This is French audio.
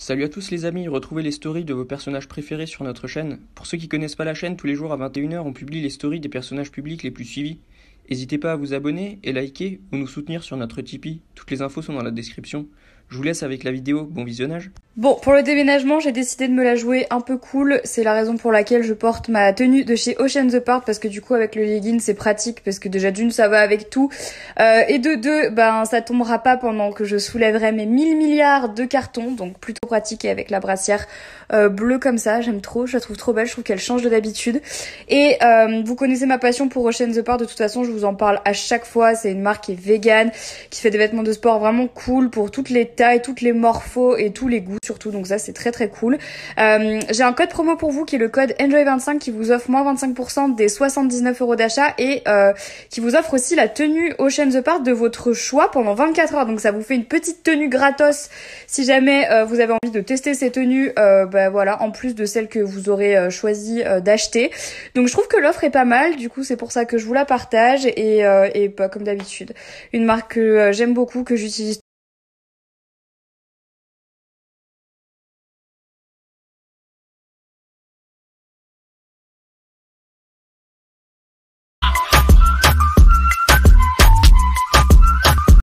Salut à tous les amis, retrouvez les stories de vos personnages préférés sur notre chaîne. Pour ceux qui connaissent pas la chaîne, tous les jours à 21h on publie les stories des personnages publics les plus suivis. N'hésitez pas à vous abonner et liker ou nous soutenir sur notre Tipeee, toutes les infos sont dans la description. Je vous laisse avec la vidéo, bon visionnage. Bon, pour le déménagement, j'ai décidé de me la jouer un peu cool. C'est la raison pour laquelle je porte ma tenue de chez Ocean the Park parce que du coup, avec le legging, c'est pratique parce que déjà d'une, ça va avec tout. Euh, et de deux, ben, ça tombera pas pendant que je soulèverai mes 1000 milliards de cartons. Donc plutôt pratique et avec la brassière euh, bleue comme ça. J'aime trop, je la trouve trop belle, je trouve qu'elle change de d'habitude. Et euh, vous connaissez ma passion pour Ocean the Park. De toute façon, je vous en parle à chaque fois. C'est une marque qui est vegan, qui fait des vêtements de sport vraiment cool pour toutes les et toutes les morphos et tous les goûts surtout. Donc ça, c'est très très cool. Euh, j'ai un code promo pour vous qui est le code Enjoy25 qui vous offre moins 25% des 79 euros d'achat et euh, qui vous offre aussi la tenue Ocean's the de votre choix pendant 24 heures. Donc ça vous fait une petite tenue gratos si jamais euh, vous avez envie de tester ces tenues. bah voilà, en plus de celles que vous aurez choisi d'acheter. Donc je trouve que l'offre est pas mal. Du coup, c'est pour ça que je vous la partage et, et comme d'habitude, une marque que j'aime beaucoup, que j'utilise